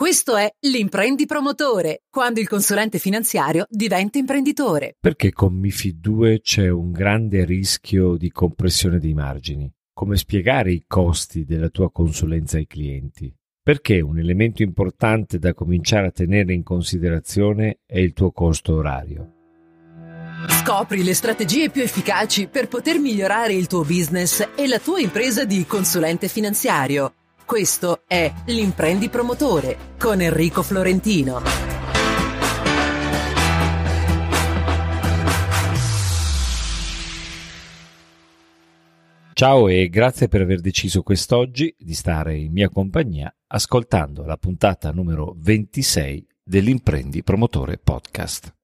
Questo è l'imprendi promotore, quando il consulente finanziario diventa imprenditore. Perché con MIFI 2 c'è un grande rischio di compressione dei margini? Come spiegare i costi della tua consulenza ai clienti? Perché un elemento importante da cominciare a tenere in considerazione è il tuo costo orario. Scopri le strategie più efficaci per poter migliorare il tuo business e la tua impresa di consulente finanziario questo è L'imprendi promotore con Enrico Florentino. Ciao e grazie per aver deciso quest'oggi di stare in mia compagnia ascoltando la puntata numero 26 dell'Imprendi promotore podcast.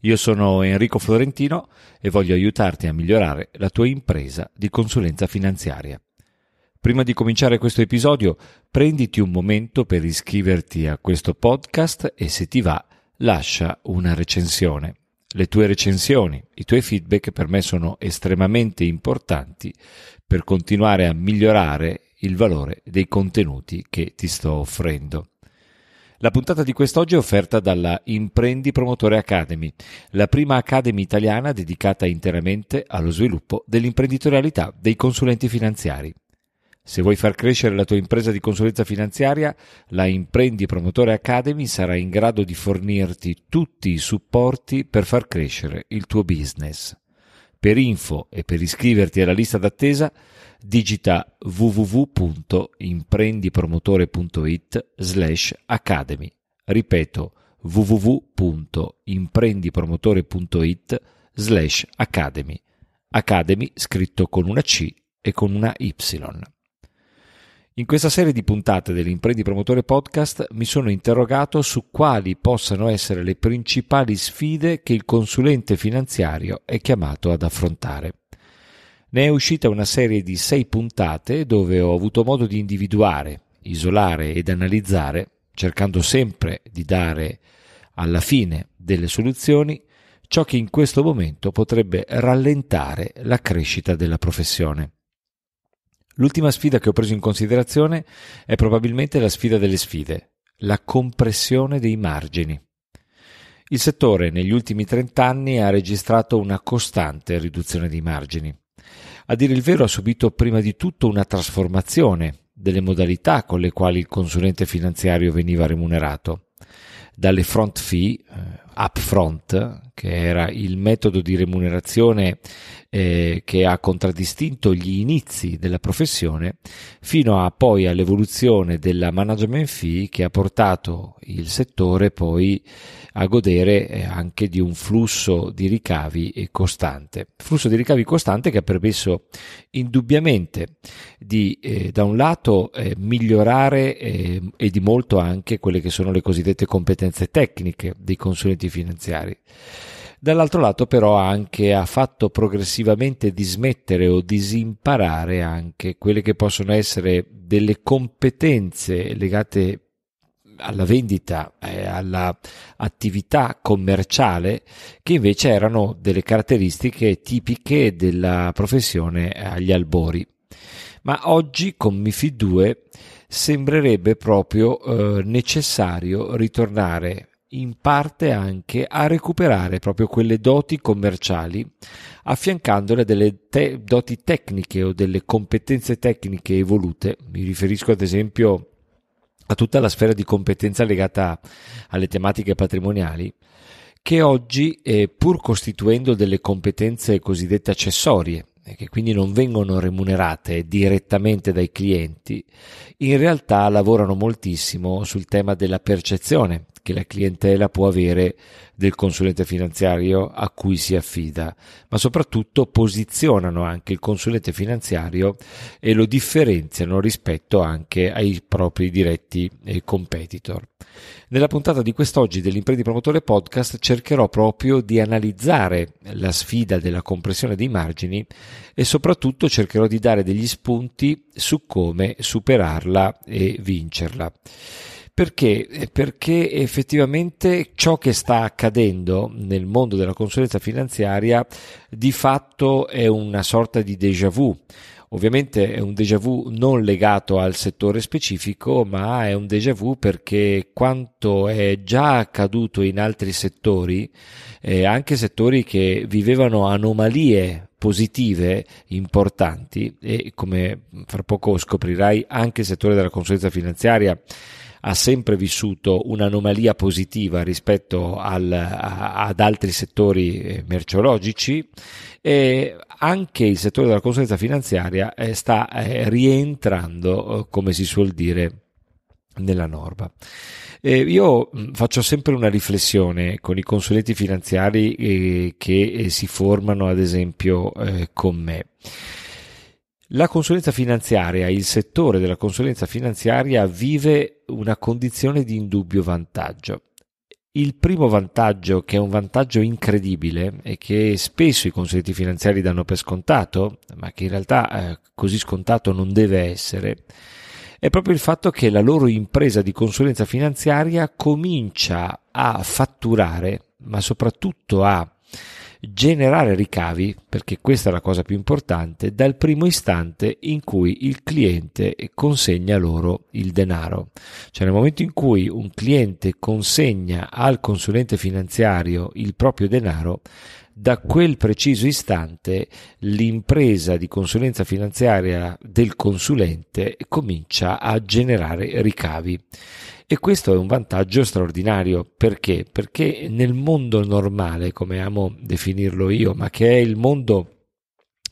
Io sono Enrico Florentino e voglio aiutarti a migliorare la tua impresa di consulenza finanziaria. Prima di cominciare questo episodio, prenditi un momento per iscriverti a questo podcast e se ti va, lascia una recensione. Le tue recensioni, i tuoi feedback per me sono estremamente importanti per continuare a migliorare il valore dei contenuti che ti sto offrendo. La puntata di quest'oggi è offerta dalla Imprendi Promotore Academy, la prima academy italiana dedicata interamente allo sviluppo dell'imprenditorialità dei consulenti finanziari. Se vuoi far crescere la tua impresa di consulenza finanziaria, la Imprendi Promotore Academy sarà in grado di fornirti tutti i supporti per far crescere il tuo business. Per info e per iscriverti alla lista d'attesa, digita www.imprendipromotore.it slash academy. Ripeto, www.imprendipromotore.it slash academy. Academy scritto con una C e con una Y. In questa serie di puntate dell'Imprendi Promotore Podcast mi sono interrogato su quali possano essere le principali sfide che il consulente finanziario è chiamato ad affrontare. Ne è uscita una serie di sei puntate dove ho avuto modo di individuare, isolare ed analizzare, cercando sempre di dare alla fine delle soluzioni, ciò che in questo momento potrebbe rallentare la crescita della professione. L'ultima sfida che ho preso in considerazione è probabilmente la sfida delle sfide, la compressione dei margini. Il settore negli ultimi 30 anni ha registrato una costante riduzione dei margini. A dire il vero ha subito prima di tutto una trasformazione delle modalità con le quali il consulente finanziario veniva remunerato, dalle front fee, eh, upfront, che era il metodo di remunerazione eh, che ha contraddistinto gli inizi della professione, fino a poi all'evoluzione della management fee che ha portato il settore poi a godere eh, anche di un flusso di ricavi costante. Flusso di ricavi costante che ha permesso indubbiamente di eh, da un lato eh, migliorare eh, e di molto anche quelle che sono le cosiddette competenze tecniche dei consulenti finanziari dall'altro lato però anche ha fatto progressivamente dismettere o disimparare anche quelle che possono essere delle competenze legate alla vendita, eh, all'attività commerciale, che invece erano delle caratteristiche tipiche della professione agli albori. Ma oggi con MIFID 2 sembrerebbe proprio eh, necessario ritornare in parte anche a recuperare proprio quelle doti commerciali, affiancandole a delle te- doti tecniche o delle competenze tecniche evolute. Mi riferisco ad esempio a tutta la sfera di competenza legata alle tematiche patrimoniali, che oggi, eh, pur costituendo delle competenze cosiddette accessorie, eh, che quindi non vengono remunerate direttamente dai clienti, in realtà lavorano moltissimo sul tema della percezione che la clientela può avere del consulente finanziario a cui si affida, ma soprattutto posizionano anche il consulente finanziario e lo differenziano rispetto anche ai propri diretti eh, competitor. Nella puntata di quest'oggi dell'Imprenditore Promotore Podcast cercherò proprio di analizzare la sfida della compressione dei margini e soprattutto cercherò di dare degli spunti su come superarla e vincerla. Perché? Eh, perché effettivamente ciò che sta accadendo nel mondo della consulenza finanziaria di fatto è una sorta di déjà vu. Ovviamente è un déjà vu non legato al settore specifico, ma è un déjà vu perché quanto è già accaduto in altri settori, eh, anche settori che vivevano anomalie positive importanti e come fra poco scoprirai anche il settore della consulenza finanziaria ha sempre vissuto un'anomalia positiva rispetto al, a, ad altri settori eh, merceologici e anche il settore della consulenza finanziaria eh, sta eh, rientrando, come si suol dire, nella norma. Eh, io mm, faccio sempre una riflessione con i consulenti finanziari eh, che eh, si formano, ad esempio, con me. La consulenza finanziaria, il settore della consulenza finanziaria vive una condizione di indubbio vantaggio. Il primo vantaggio, che è un vantaggio incredibile e che spesso i consulenti finanziari danno per scontato, ma che in realtà eh, così scontato non deve essere, è proprio il fatto che la loro impresa di consulenza finanziaria comincia a fatturare, ma soprattutto a generare ricavi, perché questa è la cosa più importante, dal primo istante in cui il cliente consegna loro il denaro. Cioè nel momento in cui un cliente consegna al consulente finanziario il proprio denaro, da quel preciso istante l'impresa di consulenza finanziaria del consulente comincia a generare ricavi. E questo è un vantaggio straordinario. Perché? Perché nel mondo normale, come amo definirlo io, ma che è il mondo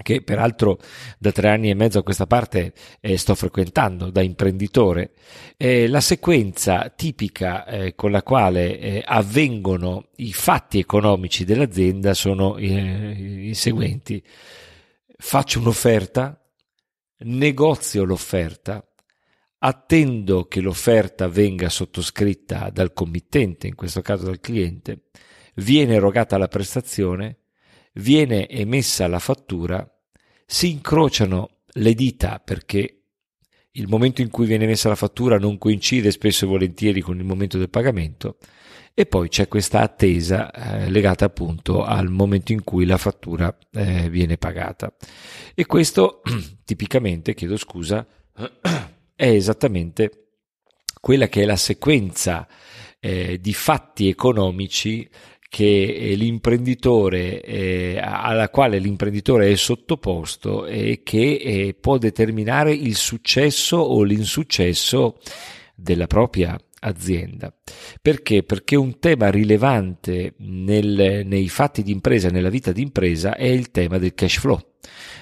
che peraltro da tre anni e mezzo a questa parte eh, sto frequentando da imprenditore, eh, la sequenza tipica eh, con la quale eh, avvengono i fatti economici dell'azienda sono i, eh, i seguenti. Faccio un'offerta, negozio l'offerta, attendo che l'offerta venga sottoscritta dal committente, in questo caso dal cliente, viene erogata la prestazione, viene emessa la fattura, si incrociano le dita perché il momento in cui viene emessa la fattura non coincide spesso e volentieri con il momento del pagamento e poi c'è questa attesa eh, legata appunto al momento in cui la fattura eh, viene pagata e questo tipicamente, chiedo scusa, è esattamente quella che è la sequenza eh, di fatti economici che eh, l'imprenditore, eh, alla quale l'imprenditore è sottoposto e che eh, può determinare il successo o l'insuccesso della propria azienda. Perché? Perché un tema rilevante nel, nei fatti di impresa, nella vita di impresa, è il tema del cash flow,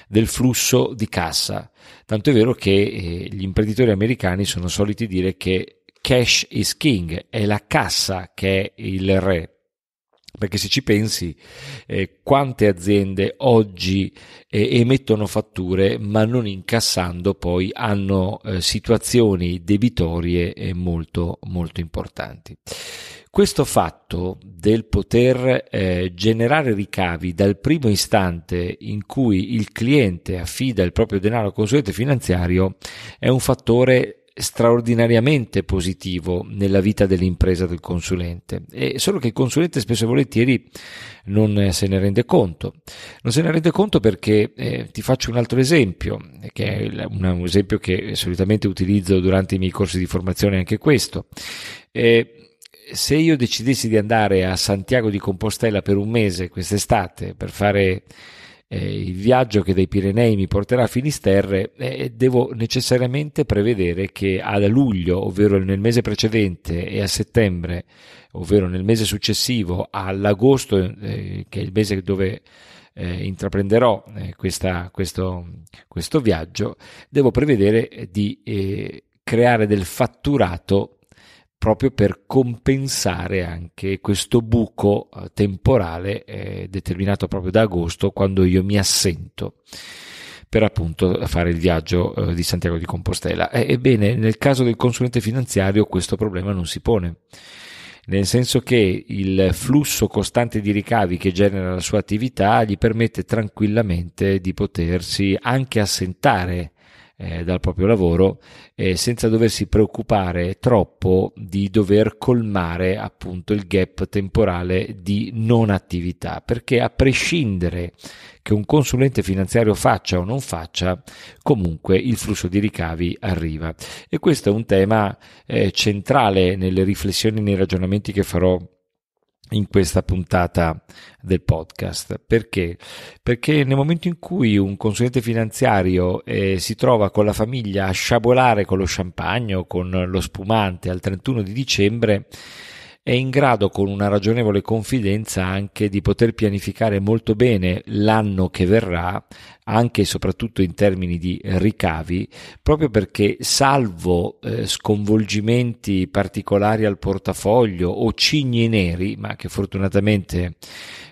del flusso di cassa. Tanto è vero che eh, gli imprenditori americani sono soliti dire che cash is king, è la cassa che è il re. Perché se ci pensi, eh, quante aziende oggi eh, emettono fatture ma non incassando poi hanno eh, situazioni debitorie eh, molto, molto importanti. Questo fatto del poter eh, generare ricavi dal primo istante in cui il cliente affida il proprio denaro al consulente finanziario è un fattore straordinariamente positivo nella vita dell'impresa del consulente, È solo che il consulente spesso e volentieri non eh, se ne rende conto. Non se ne rende conto perché eh, ti faccio un altro esempio, eh, che è un esempio che solitamente utilizzo durante i miei corsi di formazione, anche questo. Eh, se io decidessi di andare a Santiago di Compostela per un mese quest'estate per fare eh, il viaggio che dai Pirenei mi porterà a Finisterre, eh, devo necessariamente prevedere che a luglio, ovvero nel mese precedente, e a settembre, ovvero nel mese successivo, all'agosto, eh, che è il mese dove eh, intraprenderò eh, questa, questo, questo, viaggio, devo prevedere di eh, creare del fatturato proprio per compensare anche questo buco eh, temporale eh, determinato proprio da agosto quando io mi assento per appunto fare il viaggio eh, di Santiago di Compostela. E, ebbene, nel caso del consulente finanziario questo problema non si pone nel senso che il flusso costante di ricavi che genera la sua attività gli permette tranquillamente di potersi anche assentare eh, dal proprio lavoro eh, senza doversi preoccupare troppo di dover colmare appunto il gap temporale di non attività, perché a prescindere che un consulente finanziario faccia o non faccia, comunque il flusso di ricavi arriva. E questo è un tema eh, centrale nelle riflessioni nei ragionamenti che farò in questa puntata del podcast. Perché? Perché nel momento in cui un consulente finanziario eh, si trova con la famiglia a sciabolare con lo champagne o con lo spumante al 31 di dicembre, è in grado con una ragionevole confidenza anche di poter pianificare molto bene l'anno che verrà, anche e soprattutto in termini di ricavi, proprio perché salvo eh, sconvolgimenti particolari al portafoglio o cigni neri, ma che fortunatamente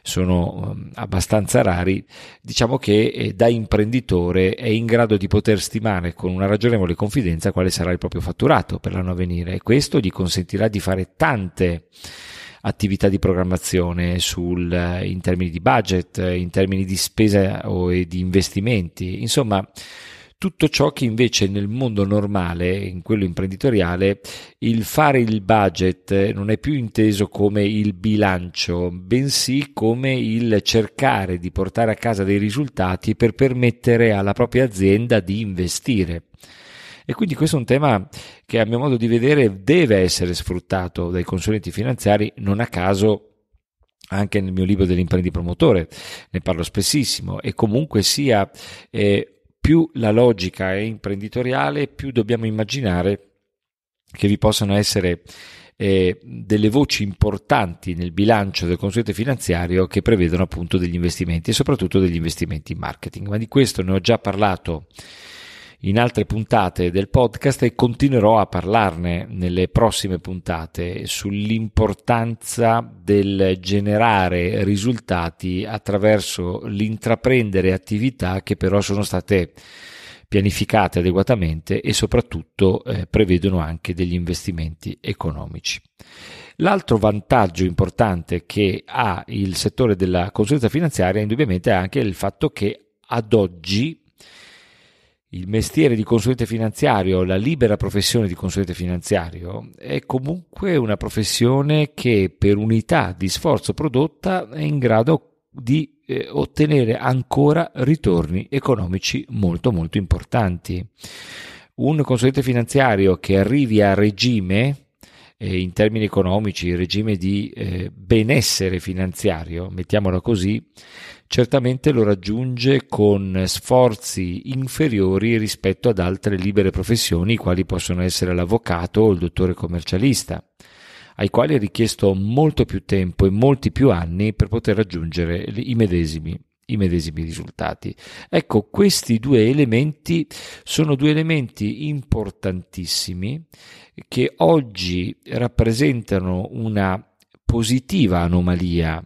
sono eh, abbastanza rari, diciamo che eh, da imprenditore è in grado di poter stimare con una ragionevole confidenza quale sarà il proprio fatturato per l'anno a venire e questo gli consentirà di fare tante attività di programmazione sul, eh, in termini di budget, eh, in termini di spesa eh, o di investimenti, insomma tutto ciò che invece nel mondo normale, in quello imprenditoriale, il fare il budget non è più inteso come il bilancio, bensì come il cercare di portare a casa dei risultati per permettere alla propria azienda di investire. E quindi questo è un tema che a mio modo di vedere deve essere sfruttato dai consulenti finanziari, non a caso anche nel mio libro dell'imprenditore promotore ne parlo spessissimo e comunque sia eh, più la logica è imprenditoriale più dobbiamo immaginare che vi possano essere eh, delle voci importanti nel bilancio del consulente finanziario che prevedono appunto degli investimenti e soprattutto degli investimenti in marketing ma di questo ne ho già parlato in altre puntate del podcast e continuerò a parlarne nelle prossime puntate sull'importanza del generare risultati attraverso l'intraprendere attività che però sono state pianificate adeguatamente e soprattutto eh, prevedono anche degli investimenti economici. L'altro vantaggio importante che ha il settore della consulenza finanziaria indubbiamente è anche il fatto che ad oggi il mestiere di consulente finanziario, la libera professione di consulente finanziario, è comunque una professione che per unità di sforzo prodotta è in grado di eh, ottenere ancora ritorni economici molto molto importanti. Un consulente finanziario che arrivi a regime, eh, in termini economici, regime di eh, benessere finanziario, mettiamolo così, certamente lo raggiunge con sforzi inferiori rispetto ad altre libere professioni, quali possono essere l'avvocato o il dottore commercialista, ai quali è richiesto molto più tempo e molti più anni per poter raggiungere i medesimi i medesimi risultati. Ecco, questi due elementi sono due elementi importantissimi che oggi rappresentano una positiva anomalia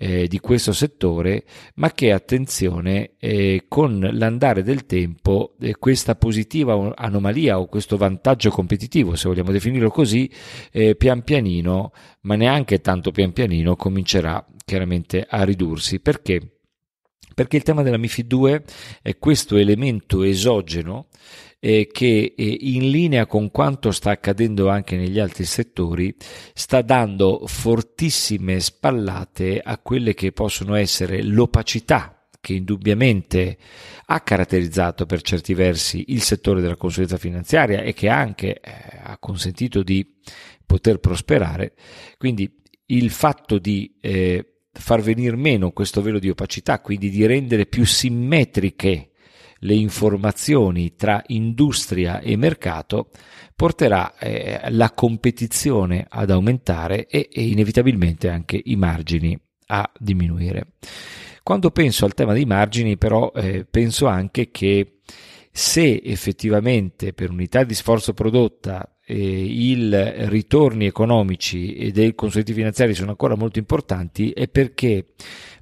eh, di questo settore, ma che attenzione, eh, con l'andare del tempo eh, questa positiva anomalia o questo vantaggio competitivo, se vogliamo definirlo così, eh, pian pianino, ma neanche tanto pian pianino, comincerà chiaramente a ridursi. Perché? Perché il tema della MIFID 2 è questo elemento esogeno eh, che eh, in linea con quanto sta accadendo anche negli altri settori sta dando fortissime spallate a quelle che possono essere l'opacità che indubbiamente ha caratterizzato per certi versi il settore della consulenza finanziaria e che anche eh, ha consentito di poter prosperare. Quindi il fatto di eh, far venir meno questo velo di opacità, quindi di rendere più simmetriche le informazioni tra industria e mercato porterà eh, la competizione ad aumentare e, e inevitabilmente anche i margini a diminuire. Quando penso al tema dei margini però eh, penso anche che se effettivamente per unità di sforzo prodotta eh, i ritorni economici e dei consueti finanziari sono ancora molto importanti è perché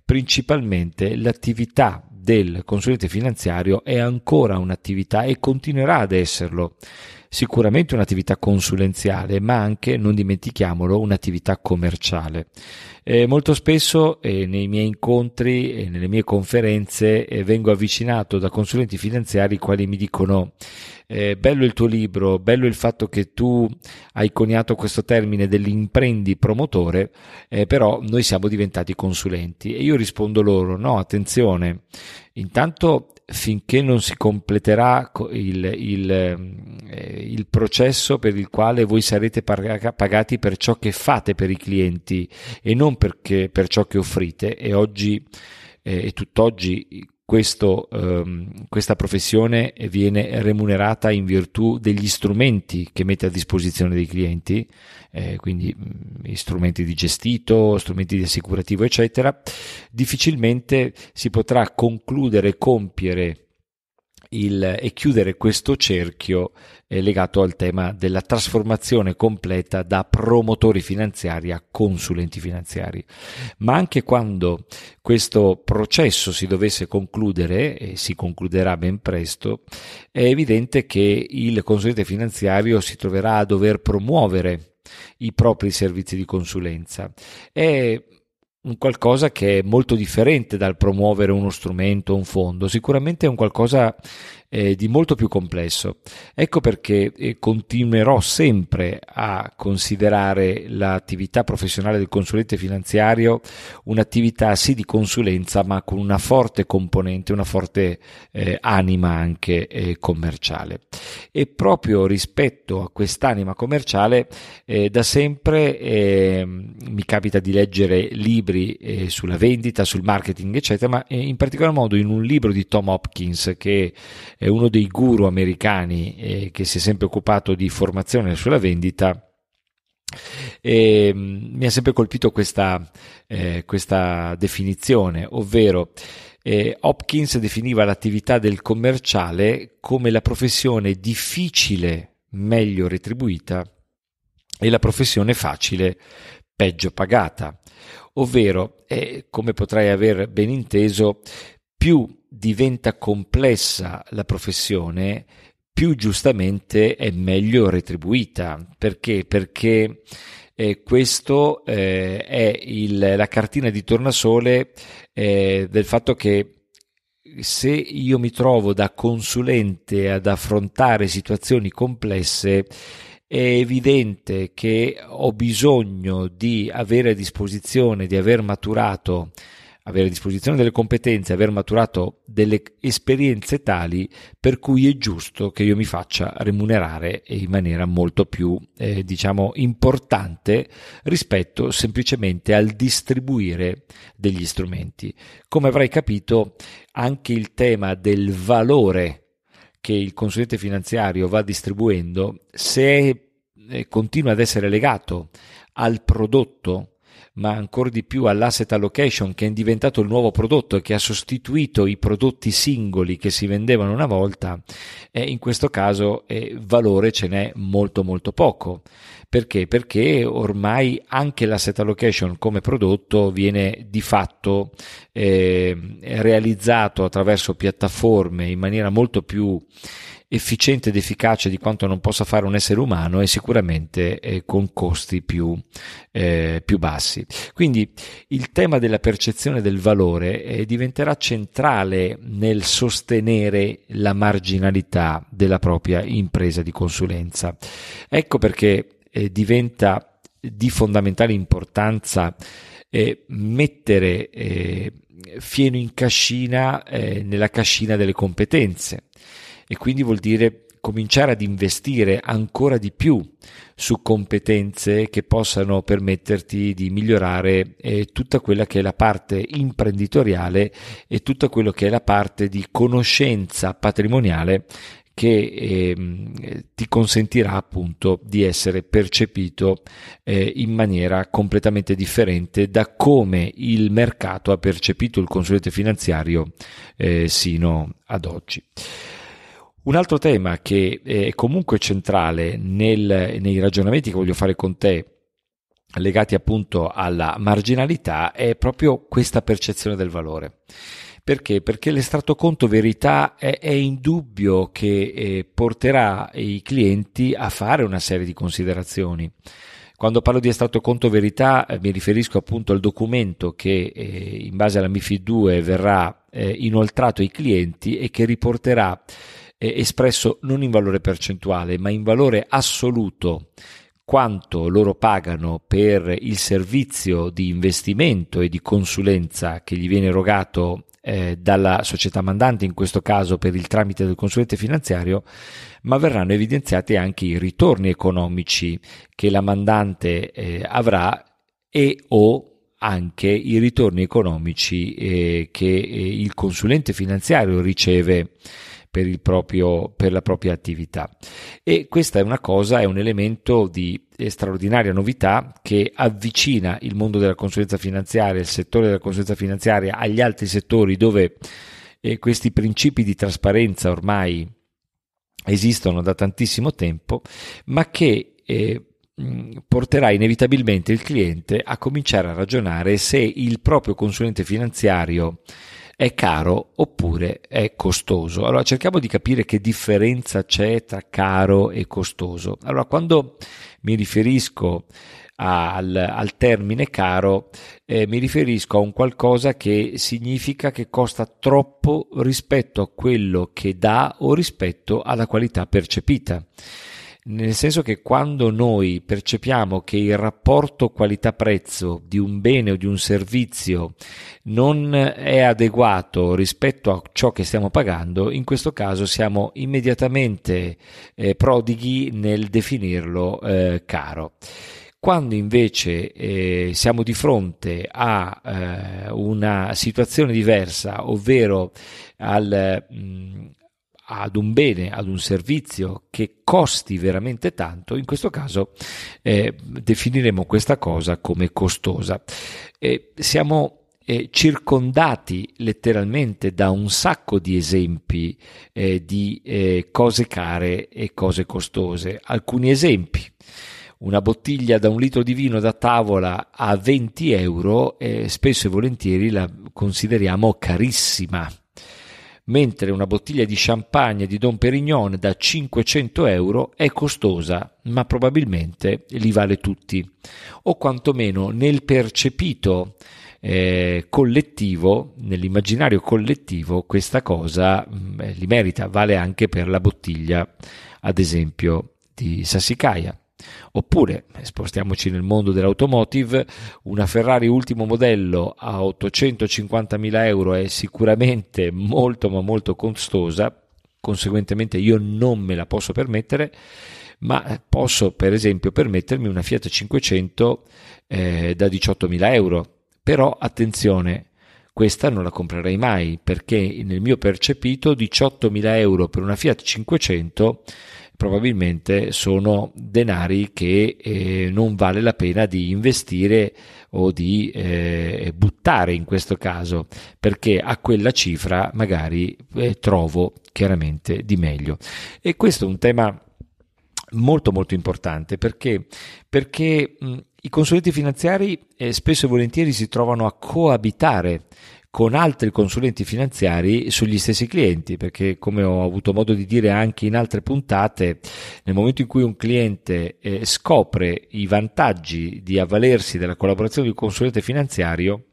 principalmente l'attività del consulente finanziario è ancora un'attività e continuerà ad esserlo. Sicuramente un'attività consulenziale, ma anche, non dimentichiamolo, un'attività commerciale. Eh, molto spesso eh, nei miei incontri e nelle mie conferenze eh, vengo avvicinato da consulenti finanziari i quali mi dicono eh, bello il tuo libro, bello il fatto che tu hai coniato questo termine dell'imprendi promotore, eh, però noi siamo diventati consulenti e io rispondo loro no, attenzione, intanto finché non si completerà il, il, il, processo per il quale voi sarete pagati per ciò che fate per i clienti e non perché, per ciò che offrite e oggi eh, e tutt'oggi questo, ehm, questa professione viene remunerata in virtù degli strumenti che mette a disposizione dei clienti, eh, quindi mh, mm, strumenti di gestito, strumenti di assicurativo, eccetera, difficilmente si potrà concludere, compiere il, e chiudere questo cerchio eh, legato al tema della trasformazione completa da promotori finanziari a consulenti finanziari. Ma anche quando questo processo si dovesse concludere, e si concluderà ben presto, è evidente che il consulente finanziario si troverà a dover promuovere i propri servizi di consulenza. È un qualcosa che è molto differente dal promuovere uno strumento, un fondo, sicuramente è un qualcosa eh, di molto più complesso. Ecco perché eh, continuerò sempre a considerare l'attività professionale del consulente finanziario un'attività sì di consulenza, ma con una forte componente, una forte eh, anima anche eh, commerciale. E proprio rispetto a quest'anima commerciale, eh, da sempre ehm, mi capita di leggere libri eh, sulla vendita, sul marketing, eccetera, ma in particolar modo in un libro di Tom Hopkins che è uno dei guru americani eh, che si è sempre occupato di formazione sulla vendita. E, ehm, mi ha sempre colpito questa, eh, questa definizione, ovvero eh, Hopkins definiva l'attività del commerciale come la professione difficile meglio retribuita e la professione facile peggio pagata, ovvero, eh, come potrai aver ben inteso, più diventa complessa la professione, più giustamente è meglio retribuita. Perché? Perché eh, questo eh, è il, la cartina di tornasole eh, del fatto che se io mi trovo da consulente ad affrontare situazioni complesse, è evidente che ho bisogno di avere a disposizione, di aver maturato avere a disposizione delle competenze, aver maturato delle esperienze tali per cui è giusto che io mi faccia remunerare in maniera molto più, eh, diciamo, importante rispetto semplicemente al distribuire degli strumenti. Come avrai capito, anche il tema del valore che il consulente finanziario va distribuendo, se eh, continua ad essere legato al prodotto ma ancora di più all'asset allocation che è diventato il nuovo prodotto e che ha sostituito i prodotti singoli che si vendevano una volta, eh, in questo caso eh, valore ce n'è molto molto poco. Perché? Perché ormai anche l'asset allocation come prodotto viene di fatto eh, realizzato attraverso piattaforme in maniera molto più efficiente ed efficace di quanto non possa fare un essere umano e sicuramente eh, con costi più, eh, più, bassi. Quindi il tema della percezione del valore eh, diventerà centrale nel sostenere la marginalità della propria impresa di consulenza. Ecco perché eh, diventa di fondamentale importanza eh, mettere eh, fieno in cascina, eh, nella cascina delle competenze e quindi vuol dire cominciare ad investire ancora di più su competenze che possano permetterti di migliorare eh, tutta quella che è la parte imprenditoriale e tutta quella che è la parte di conoscenza patrimoniale che eh, ti consentirà appunto di essere percepito eh, in maniera completamente differente da come il mercato ha percepito il consulente finanziario eh, sino ad oggi. Un altro tema che eh, è comunque centrale nel, nei ragionamenti che voglio fare con te legati appunto alla marginalità è proprio questa percezione del valore. Perché? Perché l'estratto conto verità è, è indubbio che eh, porterà i clienti a fare una serie di considerazioni. Quando parlo di estratto conto verità eh, mi riferisco appunto al documento che eh, in base alla MIFID 2 verrà eh, inoltrato ai clienti e che riporterà eh, espresso non in valore percentuale, ma in valore assoluto quanto loro pagano per il servizio di investimento e di consulenza che gli viene erogato eh, dalla società mandante, in questo caso per il tramite del consulente finanziario, ma verranno evidenziati anche i ritorni economici che la mandante eh, avrà e o anche i ritorni economici eh, che eh, il consulente finanziario riceve per, proprio, per la propria attività. E questa è una cosa, è un elemento di straordinaria novità che avvicina il mondo della consulenza finanziaria, il settore della consulenza finanziaria agli altri settori dove eh, questi principi di trasparenza ormai esistono da tantissimo tempo, ma che eh, porterà inevitabilmente il cliente a cominciare a ragionare se il proprio consulente finanziario eh, è caro oppure è costoso. Allora cerchiamo di capire che differenza c'è tra caro e costoso. Allora quando mi riferisco al, al, termine caro, eh, mi riferisco a un qualcosa che significa che costa troppo rispetto a quello che dà o rispetto alla qualità percepita nel senso che quando noi percepiamo che il rapporto qualità-prezzo di un bene o di un servizio non è adeguato rispetto a ciò che stiamo pagando, in questo caso siamo immediatamente eh, prodighi nel definirlo eh, caro. Quando invece eh, siamo di fronte a eh, una situazione diversa, ovvero al, mh, mm, ad un bene, ad un servizio che costi veramente tanto, in questo caso eh, definiremo questa cosa come costosa. Eh, siamo eh, circondati letteralmente da un sacco di esempi eh, di eh, cose care e cose costose. Alcuni esempi una bottiglia da un litro di vino da tavola a 20 euro, eh, spesso e volentieri la consideriamo carissima mentre una bottiglia di champagne di Don Perignon da 500 euro è costosa, ma probabilmente li vale tutti, o quantomeno nel percepito eh, collettivo, nell'immaginario collettivo, questa cosa mh, mm, eh, li merita, vale anche per la bottiglia, ad esempio, di Sassicaia. Oppure, spostiamoci nel mondo dell'automotive, una Ferrari ultimo modello a 850.000 euro è sicuramente molto ma molto costosa, conseguentemente io non me la posso permettere, ma posso per esempio permettermi una Fiat 500 eh, da 18.000 euro. Però attenzione, questa non la comprerei mai perché nel mio percepito 18.000 euro per una Fiat 500 probabilmente sono denari che eh, non vale la pena di investire o di eh, buttare in questo caso, perché a quella cifra magari eh, trovo chiaramente di meglio. E questo è un tema molto molto importante perché, perché mh, i consulenti finanziari eh, spesso e volentieri si trovano a coabitare con altri consulenti finanziari sugli stessi clienti, perché come ho avuto modo di dire anche in altre puntate, nel momento in cui un cliente eh, scopre i vantaggi di avvalersi della collaborazione di un consulente finanziario,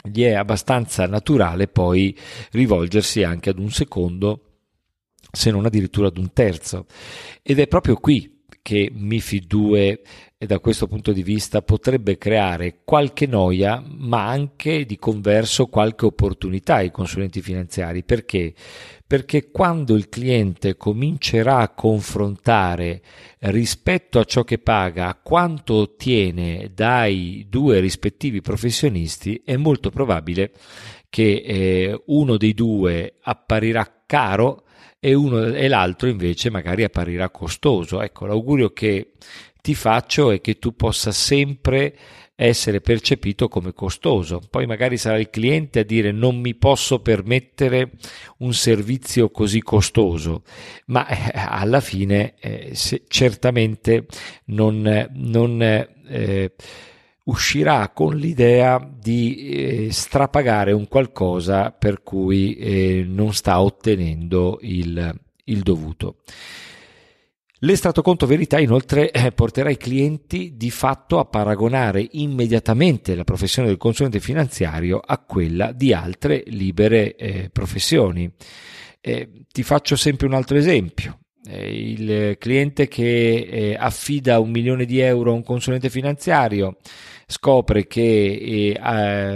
gli è abbastanza naturale poi rivolgersi anche ad un secondo, se non addirittura ad un terzo. Ed è proprio qui che MIFI 2 e da questo punto di vista potrebbe creare qualche noia, ma anche di converso qualche opportunità ai consulenti finanziari. Perché? Perché quando il cliente comincerà a confrontare rispetto a ciò che paga, quanto ottiene dai due rispettivi professionisti, è molto probabile che eh, uno dei due apparirà caro e, uno, e l'altro invece magari apparirà costoso. Ecco, l'augurio che ti faccio è che tu possa sempre essere percepito come costoso. Poi magari sarà il cliente a dire non mi posso permettere un servizio così costoso, ma eh, alla fine eh, se, certamente non, non eh, uscirà con l'idea di eh, strapagare un qualcosa per cui eh, non sta ottenendo il, il dovuto. L'estratto conto verità inoltre eh, porterà i clienti di fatto a paragonare immediatamente la professione del consulente finanziario a quella di altre libere eh, professioni. Eh, ti faccio sempre un altro esempio. Eh, il cliente che eh, affida un milione di euro a un consulente finanziario scopre che eh,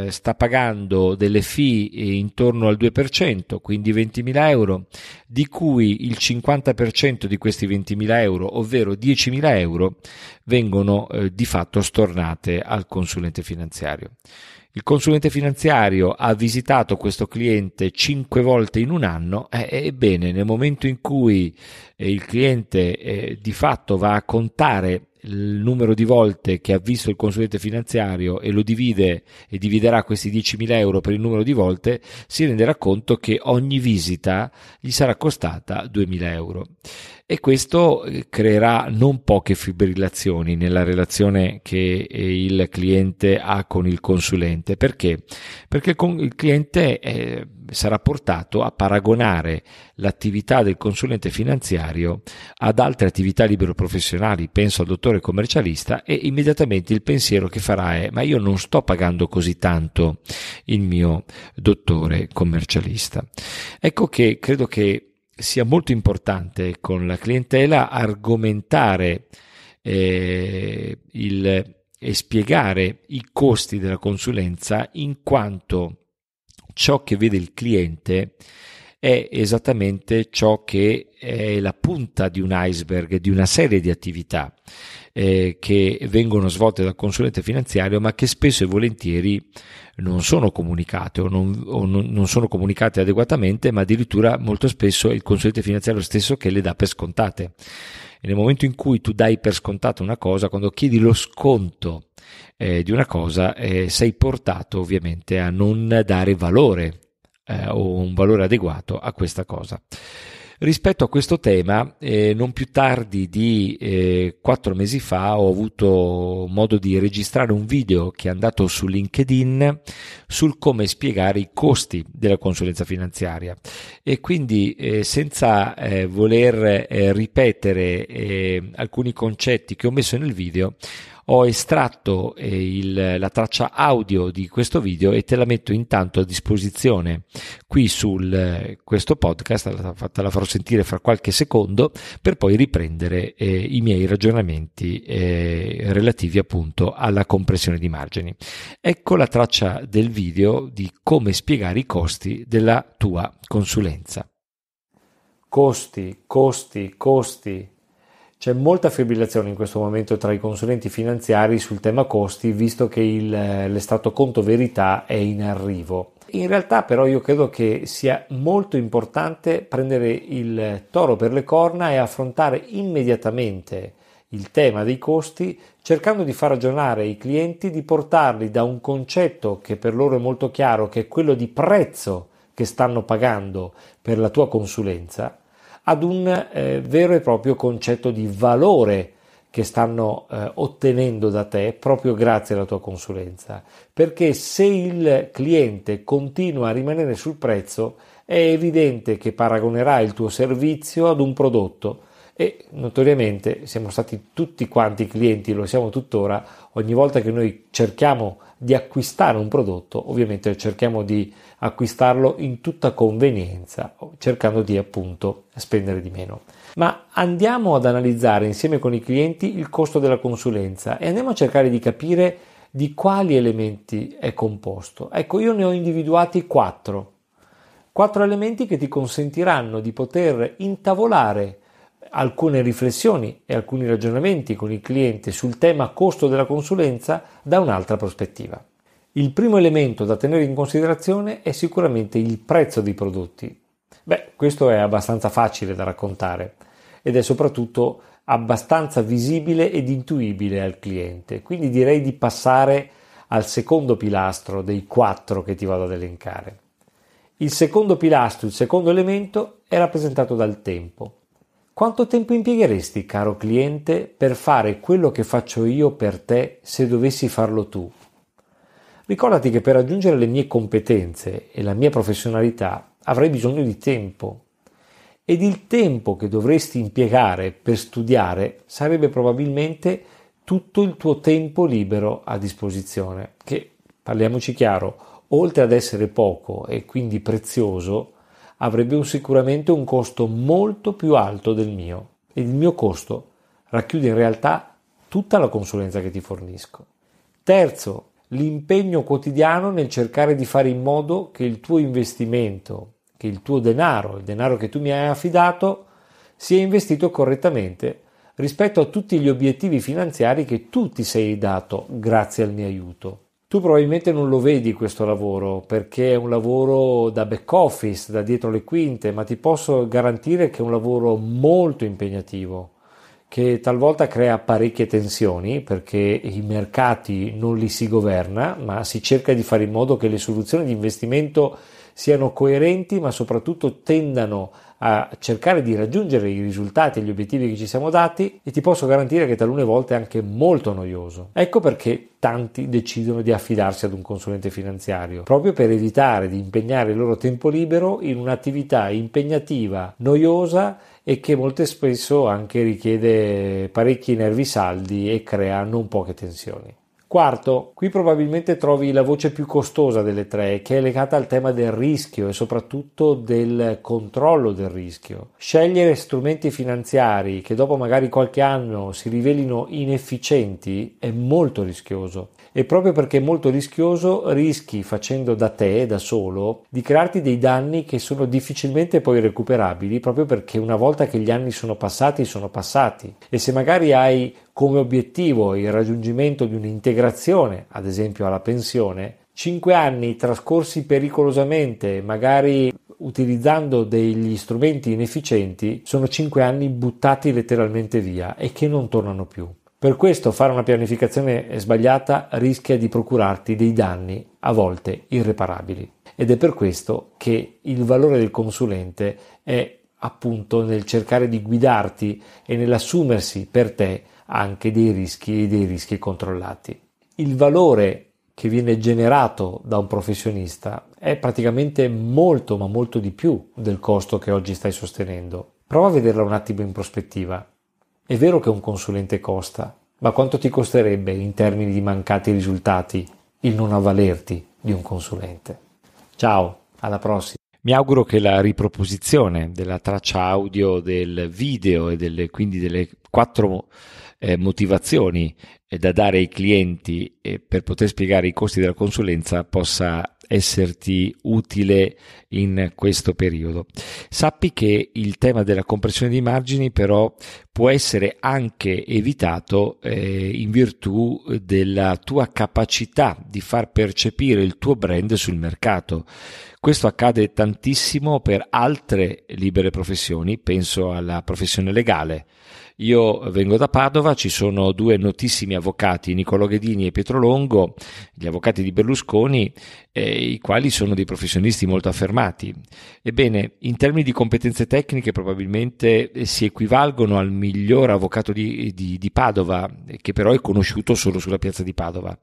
eh, sta pagando delle fee eh, intorno al 2%, quindi 20.000 euro, di cui il 50% di questi 20.000 euro, ovvero 10.000 euro, vengono eh, di fatto stornate al consulente finanziario. Il consulente finanziario ha visitato questo cliente 5 volte in un anno, eh, ebbene nel momento in cui il cliente eh, di fatto va a contare il numero di volte che ha visto il consulente finanziario e lo divide e dividerà questi 10.000 euro per il numero di volte, si renderà conto che ogni visita gli sarà costata 2.000 euro e questo eh, creerà non poche fibrillazioni nella relazione che eh, il cliente ha con il consulente. Perché? Perché il cliente eh, sarà portato a paragonare l'attività del consulente finanziario ad altre attività libero professionali, penso al dottore commercialista, e immediatamente il pensiero che farà è ma io non sto pagando così tanto il mio dottore commercialista. Ecco che credo che sia molto importante con la clientela argomentare eh, il, e spiegare i costi della consulenza in quanto ciò che vede il cliente è esattamente ciò che è la punta di un iceberg, di una serie di attività eh, che vengono svolte dal consulente finanziario, ma che spesso e volentieri non sono comunicate o, non, o non, sono comunicate adeguatamente, ma addirittura molto spesso è il consulente finanziario stesso che le dà per scontate. E nel momento in cui tu dai per scontata una cosa, quando chiedi lo sconto eh, di una cosa, eh, sei portato ovviamente a non dare valore eh, o un valore adeguato a questa cosa. Rispetto a questo tema, eh, non più tardi di eh, quattro mesi fa ho avuto modo di registrare un video che è andato su LinkedIn sul come spiegare i costi della consulenza finanziaria e quindi eh, senza eh, voler eh, ripetere eh, alcuni concetti che ho messo nel video ho estratto eh, il, la traccia audio di questo video e te la metto intanto a disposizione qui su eh, questo podcast, te la farò sentire fra qualche secondo per poi riprendere eh, i miei ragionamenti eh, relativi appunto alla compressione di margini. Ecco la traccia del video di come spiegare i costi della tua consulenza. Costi, costi, costi. C'è molta fibrillazione in questo momento tra i consulenti finanziari sul tema costi, visto che il, eh, l'estato conto verità è in arrivo. In realtà però io credo che sia molto importante prendere il toro per le corna e affrontare immediatamente il tema dei costi, cercando di far ragionare i clienti, di portarli da un concetto che per loro è molto chiaro, che è quello di prezzo che stanno pagando per la tua consulenza, ad un eh, vero e proprio concetto di valore che stanno eh, ottenendo da te proprio grazie alla tua consulenza. Perché se il cliente continua a rimanere sul prezzo, è evidente che paragonerà il tuo servizio ad un prodotto e notoriamente siamo stati tutti quanti clienti, lo siamo tuttora, ogni volta che noi cerchiamo di acquistare un prodotto, ovviamente cerchiamo di acquistarlo in tutta convenienza, cercando di appunto spendere di meno. Ma andiamo ad analizzare insieme con i clienti il costo della consulenza e andiamo a cercare di capire di quali elementi è composto. Ecco, io ne ho individuati quattro. Quattro elementi che ti consentiranno di poter intavolare alcune riflessioni e alcuni ragionamenti con il cliente sul tema costo della consulenza da un'altra prospettiva. Il primo elemento da tenere in considerazione è sicuramente il prezzo dei prodotti. Beh, questo è abbastanza facile da raccontare ed è soprattutto abbastanza visibile ed intuibile al cliente, quindi direi di passare al secondo pilastro dei quattro che ti vado ad elencare. Il secondo pilastro, il secondo elemento, è rappresentato dal tempo. Quanto tempo impiegheresti, caro cliente, per fare quello che faccio io per te se dovessi farlo tu? Ricordati che per raggiungere le mie competenze e la mia professionalità avrei bisogno di tempo. Ed il tempo che dovresti impiegare per studiare sarebbe probabilmente tutto il tuo tempo libero a disposizione, che, parliamoci chiaro, oltre ad essere poco e quindi prezioso, avrebbe un, sicuramente un costo molto più alto del mio e il mio costo racchiude in realtà tutta la consulenza che ti fornisco. Terzo, l'impegno quotidiano nel cercare di fare in modo che il tuo investimento, che il tuo denaro, il denaro che tu mi hai affidato, sia investito correttamente rispetto a tutti gli obiettivi finanziari che tu ti sei dato grazie al mio aiuto. Tu probabilmente non lo vedi questo lavoro perché è un lavoro da back office, da dietro le quinte, ma ti posso garantire che è un lavoro molto impegnativo, che talvolta crea parecchie tensioni perché i mercati non li si governa, ma si cerca di fare in modo che le soluzioni di investimento siano coerenti ma soprattutto tendano a cercare di raggiungere i risultati e gli obiettivi che ci siamo dati e ti posso garantire che talune volte è anche molto noioso. Ecco perché tanti decidono di affidarsi ad un consulente finanziario, proprio per evitare di impegnare il loro tempo libero in un'attività impegnativa, noiosa e che molte spesso anche richiede parecchi nervi saldi e crea non poche tensioni. Quarto, qui probabilmente trovi la voce più costosa delle tre, che è legata al tema del rischio e soprattutto del controllo del rischio. Scegliere strumenti finanziari che dopo magari qualche anno si rivelino inefficienti è molto rischioso e proprio perché è molto rischioso rischi facendo da te, da solo, di crearti dei danni che sono difficilmente poi recuperabili proprio perché una volta che gli anni sono passati sono passati e se magari hai come obiettivo il raggiungimento di un'integrazione, ad esempio alla pensione, 5 anni trascorsi pericolosamente, magari utilizzando degli strumenti inefficienti, sono 5 anni buttati letteralmente via e che non tornano più. Per questo fare una pianificazione sbagliata rischia di procurarti dei danni a volte irreparabili ed è per questo che il valore del consulente è appunto nel cercare di guidarti e nell'assumersi per te anche dei rischi e dei rischi controllati. Il valore che viene generato da un professionista è praticamente molto ma molto di più del costo che oggi stai sostenendo. Prova a vederla un attimo in prospettiva. È vero che un consulente costa, ma quanto ti costerebbe in termini di mancati risultati il non avvalerti di un consulente? Ciao, alla prossima. Mi auguro che la riproposizione della traccia audio, del video e delle, quindi delle quattro eh, motivazioni eh, da dare ai clienti eh, per poter spiegare i costi della consulenza possa esserti utile in questo periodo. Sappi che il tema della compressione di margini però può essere anche evitato eh, in virtù della tua capacità di far percepire il tuo brand sul mercato. Questo accade tantissimo per altre libere professioni, penso alla professione legale. Io vengo da Padova, ci sono due notissimi avvocati, Niccolò Ghedini e Pietro Longo, gli avvocati di Berlusconi, eh, i quali sono dei professionisti molto affermati. Ebbene, in termini di competenze tecniche probabilmente eh, si equivalgono al miglior avvocato di, di, di Padova, eh, che però è conosciuto solo sulla piazza di Padova,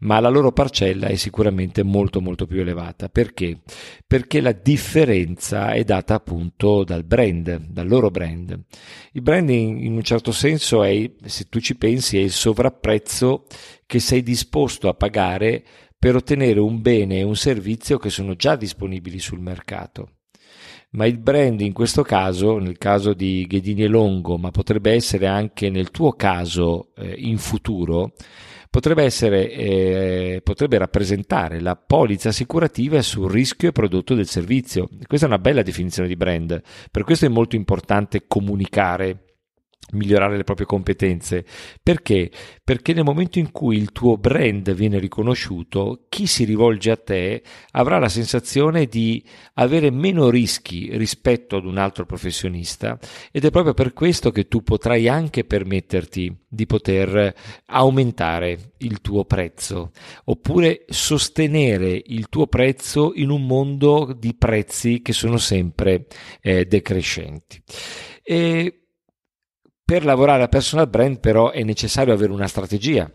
ma la loro parcella è sicuramente molto molto più elevata. Perché? perché la differenza è data appunto dal brand, dal loro brand. Il brand in un certo senso è, se tu ci pensi, è il sovrapprezzo che sei disposto a pagare per ottenere un bene e un servizio che sono già disponibili sul mercato ma il brand in questo caso, nel caso di Ghedini e Longo, ma potrebbe essere anche nel tuo caso eh, in futuro, potrebbe, essere, eh, potrebbe rappresentare la polizza assicurativa sul rischio e prodotto del servizio. Questa è una bella definizione di brand, per questo è molto importante comunicare migliorare le proprie competenze. Perché? Perché nel momento in cui il tuo brand viene riconosciuto, chi si rivolge a te avrà la sensazione di avere meno rischi rispetto ad un altro professionista ed è proprio per questo che tu potrai anche permetterti di poter aumentare il tuo prezzo oppure sostenere il tuo prezzo in un mondo di prezzi che sono sempre eh, decrescenti. E per lavorare a personal brand però è necessario avere una strategia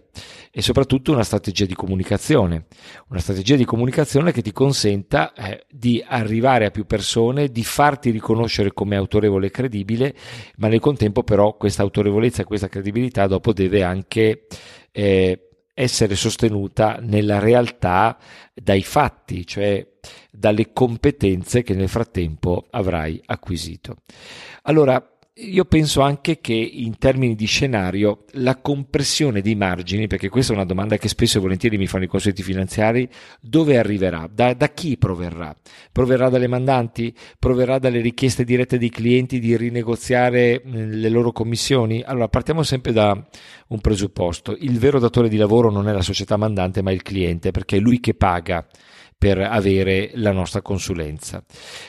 e soprattutto una strategia di comunicazione, una strategia di comunicazione che ti consenta eh, di arrivare a più persone, di farti riconoscere come autorevole e credibile, ma nel contempo però questa autorevolezza e questa credibilità dopo deve anche eh, essere sostenuta nella realtà dai fatti, cioè dalle competenze che nel frattempo avrai acquisito. Allora, io penso anche che in termini di scenario la compressione dei margini, perché questa è una domanda che spesso e volentieri mi fanno i consulenti finanziari, dove arriverà? Da, da chi proverrà? Proverrà dalle mandanti? Proverrà dalle richieste dirette dei clienti di rinegoziare mm, le loro commissioni? Allora partiamo sempre da un presupposto. Il vero datore di lavoro non è la società mandante ma il cliente, perché è lui che paga per avere la nostra consulenza.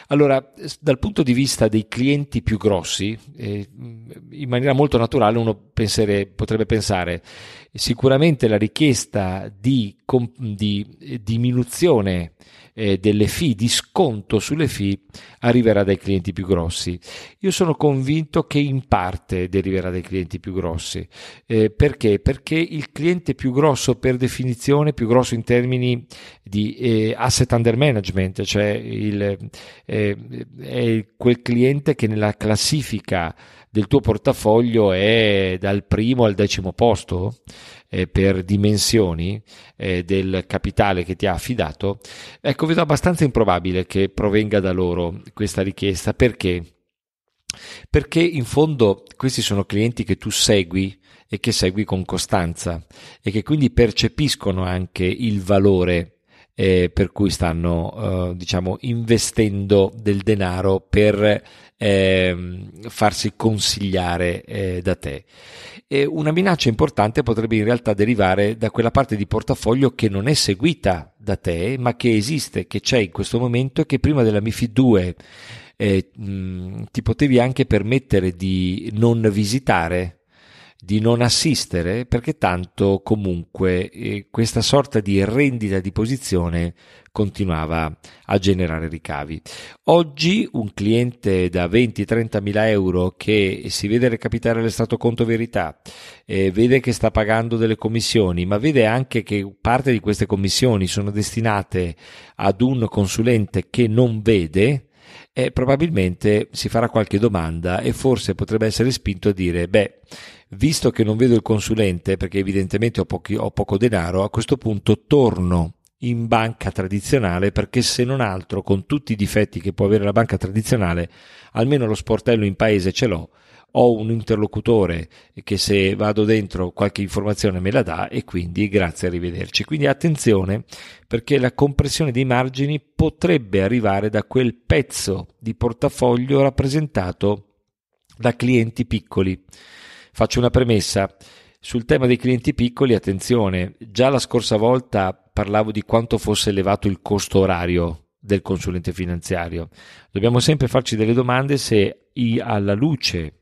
Allora, dal punto di vista dei clienti più grossi, eh, in maniera molto naturale uno pensere, potrebbe pensare sicuramente la richiesta di, di eh, diminuzione eh, delle fee, di sconto sulle fee, arriverà dai clienti più grossi. Io sono convinto che in parte deriverà dai clienti più grossi. Eh, perché? Perché il cliente più grosso, per definizione, più grosso in termini di eh, asset under management, cioè il, eh, è quel cliente che nella classifica del tuo portafoglio è dal primo al decimo posto eh, per dimensioni eh, del capitale che ti ha affidato, ecco, vedo abbastanza improbabile che provenga da loro questa richiesta perché? Perché in fondo questi sono clienti che tu segui e che segui con costanza e che quindi percepiscono anche il valore eh, per cui stanno eh, diciamo investendo del denaro per eh, farsi consigliare eh, da te. E una minaccia importante potrebbe in realtà derivare da quella parte di portafoglio che non è seguita da te, ma che esiste, che c'è in questo momento e che prima della MIFID 2 eh, mh, ti potevi anche permettere di non visitare di non assistere perché tanto comunque eh, questa sorta di rendita di posizione continuava a generare ricavi. Oggi un cliente da 20-30 mila euro che si vede recapitare l'estato conto verità, eh, vede che sta pagando delle commissioni, ma vede anche che parte di queste commissioni sono destinate ad un consulente che non vede, eh, probabilmente si farà qualche domanda e forse potrebbe essere spinto a dire, beh, Visto che non vedo il consulente, perché evidentemente ho, pochi, ho poco denaro, a questo punto torno in banca tradizionale perché se non altro con tutti i difetti che può avere la banca tradizionale almeno lo sportello in paese ce l'ho ho un interlocutore che se vado dentro qualche informazione me la dà e quindi grazie arrivederci quindi attenzione perché la compressione dei margini potrebbe arrivare da quel pezzo di portafoglio rappresentato da clienti piccoli Faccio una premessa. Sul tema dei clienti piccoli, attenzione, già la scorsa volta parlavo di quanto fosse elevato il costo orario del consulente finanziario. Dobbiamo sempre farci delle domande se alla luce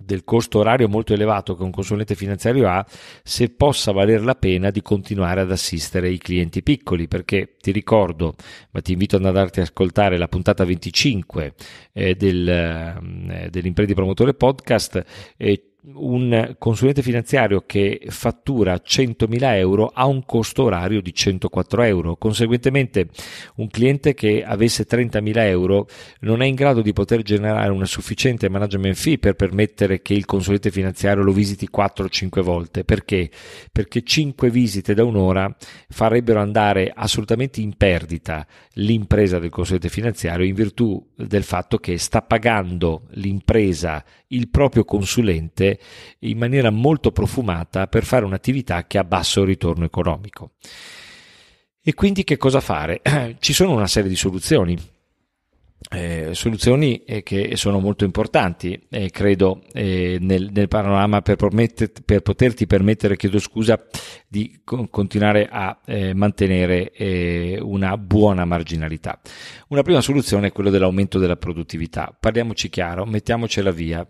del costo orario molto elevato che un consulente finanziario ha, se possa valer la pena di continuare ad assistere i clienti piccoli, perché ti ricordo, ma ti invito ad andarti ad ascoltare la puntata 25 eh, del, mm, eh, dell'Imprenditore Promotore Podcast, eh, un consulente finanziario che fattura 100.000 euro ha un costo orario di 104 euro. Conseguentemente, un cliente che avesse 30.000 euro non è in grado di poter generare una sufficiente management fee per permettere che il consulente finanziario lo visiti 4-5 volte. Perché? Perché 5 visite da un'ora farebbero andare assolutamente in perdita l'impresa del consulente finanziario in virtù del fatto che sta pagando l'impresa il proprio consulente in maniera molto profumata per fare un'attività che ha basso ritorno economico. E quindi che cosa fare? Ci sono una serie di soluzioni. Eh, soluzioni eh, che sono molto importanti, eh, credo, nel, nel, panorama per, per poterti permettere, chiedo scusa, di co- continuare a eh, mantenere eh, una buona marginalità. Una prima soluzione è quella dell'aumento della produttività. Parliamoci chiaro, mettiamocela via.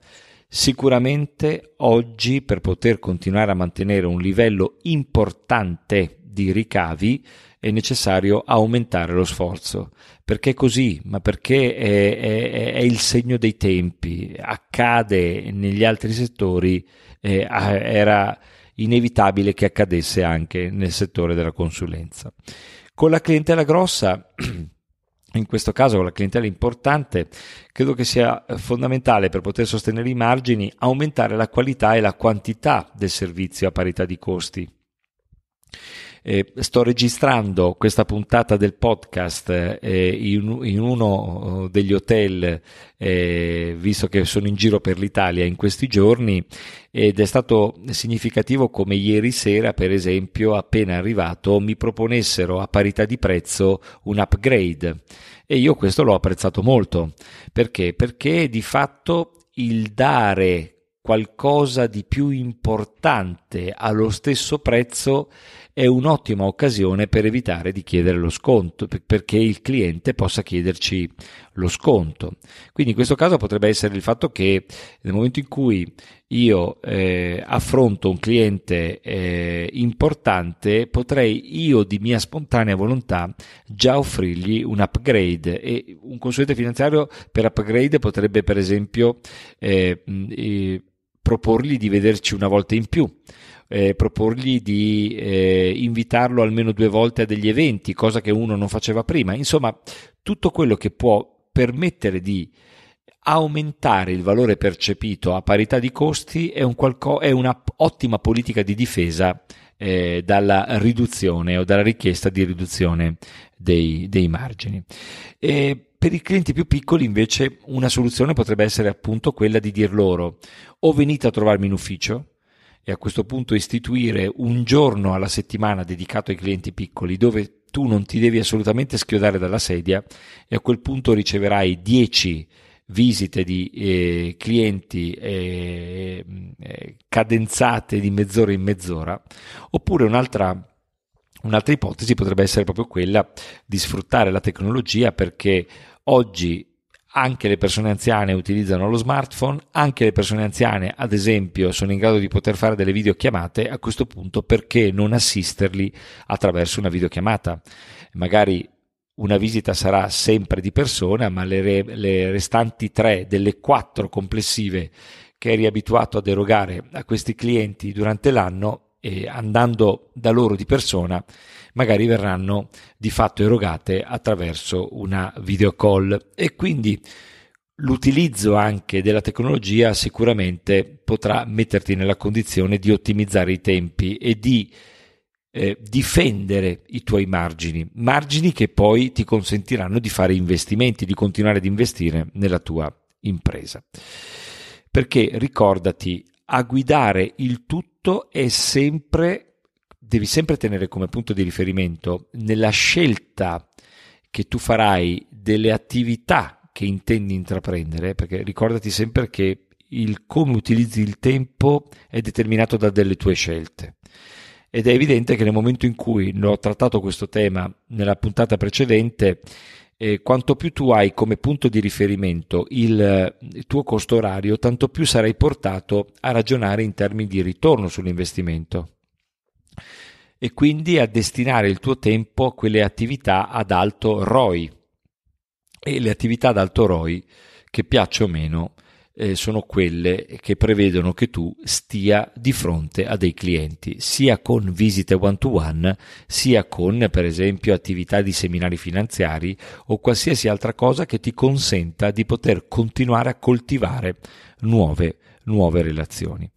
Sicuramente oggi per poter continuare a mantenere un livello importante di ricavi è necessario aumentare lo sforzo. Perché così? Ma perché è, è, è il segno dei tempi, accade negli altri settori, eh, era inevitabile che accadesse anche nel settore della consulenza. Con la clientela grossa in questo caso con la clientela importante, credo che sia fondamentale per poter sostenere i margini aumentare la qualità e la quantità del servizio a parità di costi. Eh, sto registrando questa puntata del podcast eh, in, in, uno oh, degli hotel, eh, visto che sono in giro per l'Italia in questi giorni, ed è stato significativo come ieri sera, per esempio, appena arrivato, mi proponessero a parità di prezzo un upgrade. E io questo l'ho apprezzato molto. Perché? Perché di fatto il dare qualcosa di più importante allo stesso prezzo è un'ottima occasione per evitare di chiedere lo sconto, perché il cliente possa chiederci lo sconto. Quindi in questo caso potrebbe essere il fatto che nel momento in cui io eh, affronto un cliente eh, importante, potrei io di mia spontanea volontà già offrirgli un upgrade e un consulente finanziario per upgrade potrebbe per esempio eh, eh proporgli di vederci una volta in più eh, proporgli di eh, invitarlo almeno due volte a degli eventi, cosa che uno non faceva prima. Insomma, tutto quello che può permettere di aumentare il valore percepito a parità di costi è, un qualco, è un'ottima politica di difesa eh, dalla riduzione o dalla richiesta di riduzione dei, dei margini. E per i clienti più piccoli invece una soluzione potrebbe essere appunto quella di dir loro o venite a trovarmi in ufficio e a questo punto istituire un giorno alla settimana dedicato ai clienti piccoli dove tu non ti devi assolutamente schiodare dalla sedia e a quel punto riceverai 10 visite di eh, clienti eh, eh, cadenzate di mezz'ora in mezz'ora, oppure un'altra, un'altra ipotesi potrebbe essere proprio quella di sfruttare la tecnologia perché oggi anche le persone anziane utilizzano lo smartphone, anche le persone anziane, ad esempio, sono in grado di poter fare delle videochiamate, a questo punto perché non assisterli attraverso una videochiamata? Magari una visita sarà sempre di persona, ma le, re, le restanti tre delle quattro complessive che eri abituato a derogare a questi clienti durante l'anno e andando da loro di persona, magari verranno di fatto erogate attraverso una video call e quindi l'utilizzo anche della tecnologia sicuramente potrà metterti nella condizione di ottimizzare i tempi e di eh, difendere i tuoi margini, margini che poi ti consentiranno di fare investimenti, di continuare ad investire nella tua impresa. Perché ricordati, a guidare il tutto tutto è sempre, devi sempre tenere come punto di riferimento nella scelta che tu farai delle attività che intendi intraprendere, perché ricordati sempre che il come utilizzi il tempo è determinato da delle tue scelte. Ed è evidente che nel momento in cui ho trattato questo tema nella puntata precedente, eh, quanto più tu hai come punto di riferimento il, eh, il, tuo costo orario, tanto più sarai portato a ragionare in termini di ritorno sull'investimento e quindi a destinare il tuo tempo a quelle attività ad alto ROI. E le attività ad alto ROI, che piaccia o meno, eh, sono quelle che prevedono che tu stia di fronte a dei clienti, sia con visite one-to-one, sia con per esempio attività di seminari finanziari o qualsiasi altra cosa che ti consenta di poter continuare a coltivare nuove, nuove relazioni.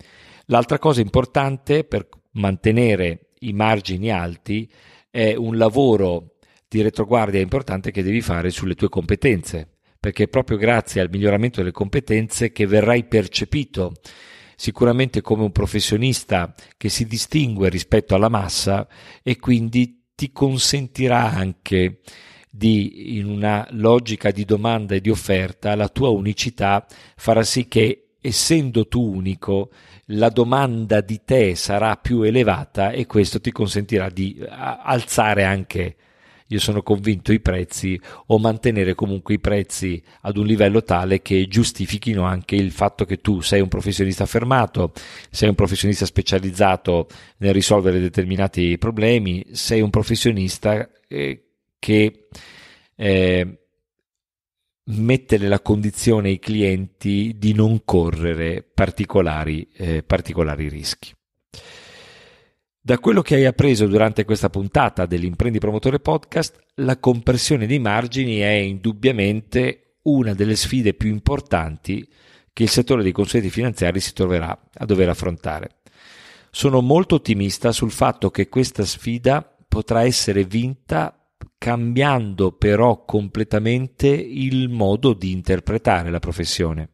L'altra cosa importante per mantenere i margini alti è un lavoro di retroguardia importante che devi fare sulle tue competenze perché è proprio grazie al miglioramento delle competenze che verrai percepito sicuramente come un professionista che si distingue rispetto alla massa e quindi ti consentirà anche di, in una logica di domanda e di offerta, la tua unicità farà sì che, essendo tu unico, la domanda di te sarà più elevata e questo ti consentirà di alzare anche io sono convinto i prezzi o mantenere comunque i prezzi ad un livello tale che giustifichino anche il fatto che tu sei un professionista fermato, sei un professionista specializzato nel risolvere determinati problemi, sei un professionista eh, che eh, mette nella condizione i clienti di non correre particolari, eh, particolari rischi. Da quello che hai appreso durante questa puntata dell'Imprendi Promotore Podcast, la compressione dei margini è indubbiamente una delle sfide più importanti che il settore dei consulenti finanziari si troverà a dover affrontare. Sono molto ottimista sul fatto che questa sfida potrà essere vinta cambiando però completamente il modo di interpretare la professione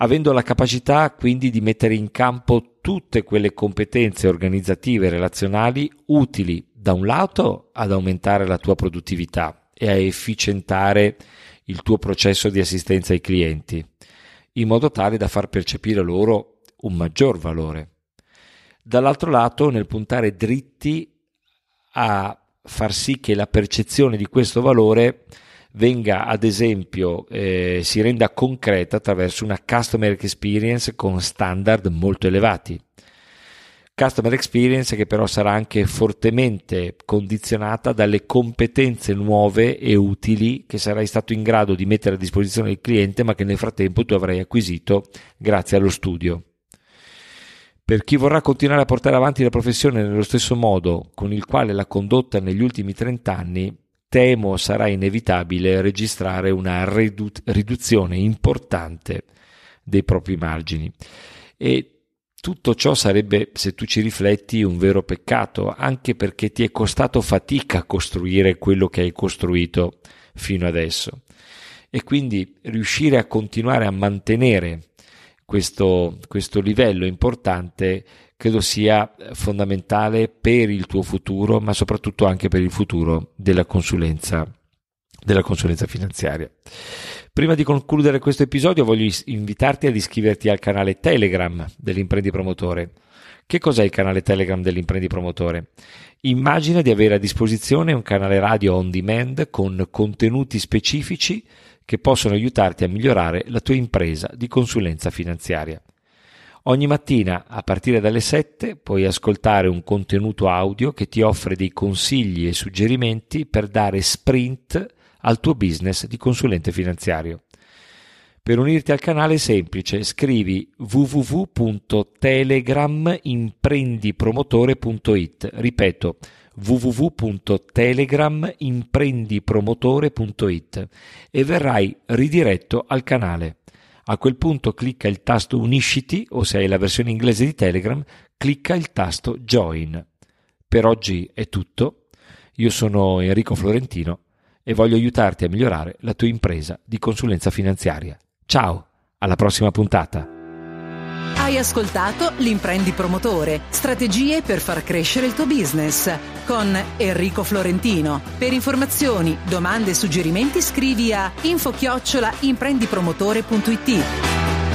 avendo la capacità quindi di mettere in campo tutte quelle competenze organizzative e relazionali utili da un lato ad aumentare la tua produttività e a efficientare il tuo processo di assistenza ai clienti, in modo tale da far percepire loro un maggior valore. Dall'altro lato, nel puntare dritti a far sì che la percezione di questo valore venga ad esempio eh, si renda concreta attraverso una customer experience con standard molto elevati. Customer experience che però sarà anche fortemente condizionata dalle competenze nuove e utili che sarai stato in grado di mettere a disposizione del cliente ma che nel frattempo tu avrai acquisito grazie allo studio. Per chi vorrà continuare a portare avanti la professione nello stesso modo con il quale l'ha condotta negli ultimi 30 anni, temo sarà inevitabile registrare una riduzione importante dei propri margini. E tutto ciò sarebbe, se tu ci rifletti, un vero peccato, anche perché ti è costato fatica costruire quello che hai costruito fino adesso. E quindi riuscire a continuare a mantenere questo, questo livello importante credo sia eh, fondamentale per il tuo futuro, ma soprattutto anche per il futuro della consulenza, della consulenza finanziaria. Prima di concludere questo episodio voglio invitarti ad iscriverti al canale Telegram dell'Imprendi Promotore. Che cos'è il canale Telegram dell'Imprendi Promotore? Immagina di avere a disposizione un canale radio on demand con contenuti specifici che possono aiutarti a migliorare la tua impresa di consulenza finanziaria. Ogni mattina a partire dalle 7 puoi ascoltare un contenuto audio che ti offre dei consigli e suggerimenti per dare sprint al tuo business di consulente finanziario. Per unirti al canale è semplice, scrivi www.telegramimprendimpromotore.it. Ripeto, www.telegramimprendimpromotore.it e verrai ridiretto al canale. A quel punto clicca il tasto Unisciti o se hai la versione inglese di Telegram, clicca il tasto Join. Per oggi è tutto. Io sono Enrico Florentino e voglio aiutarti a migliorare la tua impresa di consulenza finanziaria. Ciao, alla prossima puntata. Hai ascoltato L'imprendi promotore, strategie per far crescere il tuo business con Enrico Florentino. Per informazioni, domande e suggerimenti scrivi a infochiocciolaimprendipromotore.it.